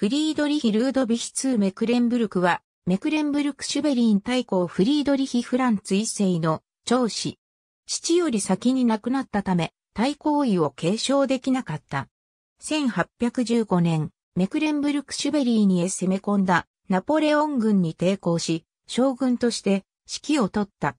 フリードリヒ・ルードビヒ・ヒ2メクレンブルクは、メクレンブルク・シュベリン大公フリードリヒ・フランツ一世の長子。父より先に亡くなったため、大公位を継承できなかった。1815年、メクレンブルク・シュベリーにへ攻め込んだナポレオン軍に抵抗し、将軍として指揮を取った。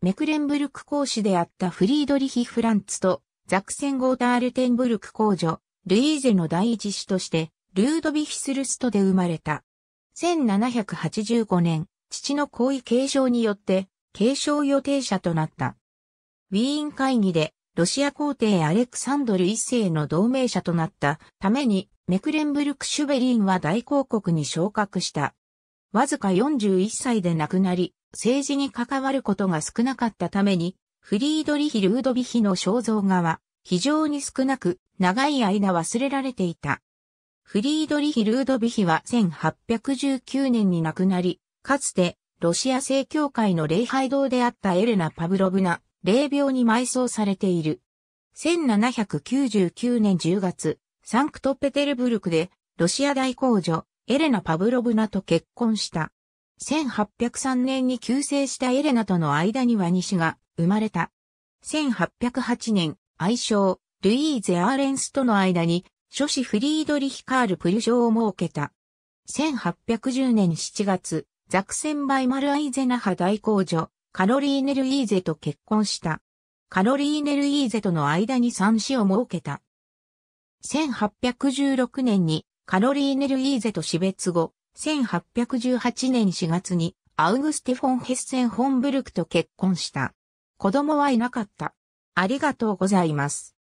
メクレンブルク公使であったフリードリヒ・フランツとザクセンゴータールテンブルク公女、ルイーゼの第一子としてルードヴィヒスルストで生まれた。1785年、父の皇位継承によって、継承予定者となった。ウィーン会議で、ロシア皇帝アレクサンドル一世の同盟者となったために、メクレンブルク・シュベリンは大公国に昇格した。わずか41歳で亡くなり、政治に関わることが少なかったために、フリードリヒ・ルードビヒの肖像画は非常に少なく、長い間忘れられていた。フリードリヒ・ルードビヒは1819年に亡くなり、かつてロシア正教会の礼拝堂であったエレナ・パブロブナ、霊廟に埋葬されている。1799年10月、サンクトペテルブルクでロシア大公女、エレナ・パブロブナと結婚した。1803年に旧姓したエレナとの間には西が生まれた。1808年、愛称、ルイーゼ・アーレンスとの間に諸子フリードリヒ・カール・プリュジョを設けた。1810年7月、ザクセンバイマルアイゼナハ大公女、カロリーネル・イーゼと結婚した。カロリーネル・イーゼとの間に三子を設けた。1816年にカロリーネル・イーゼと死別後、1818年4月にアウグステ・フォン・ヘッセン・ホンブルクと結婚した。子供はいなかった。ありがとうございます。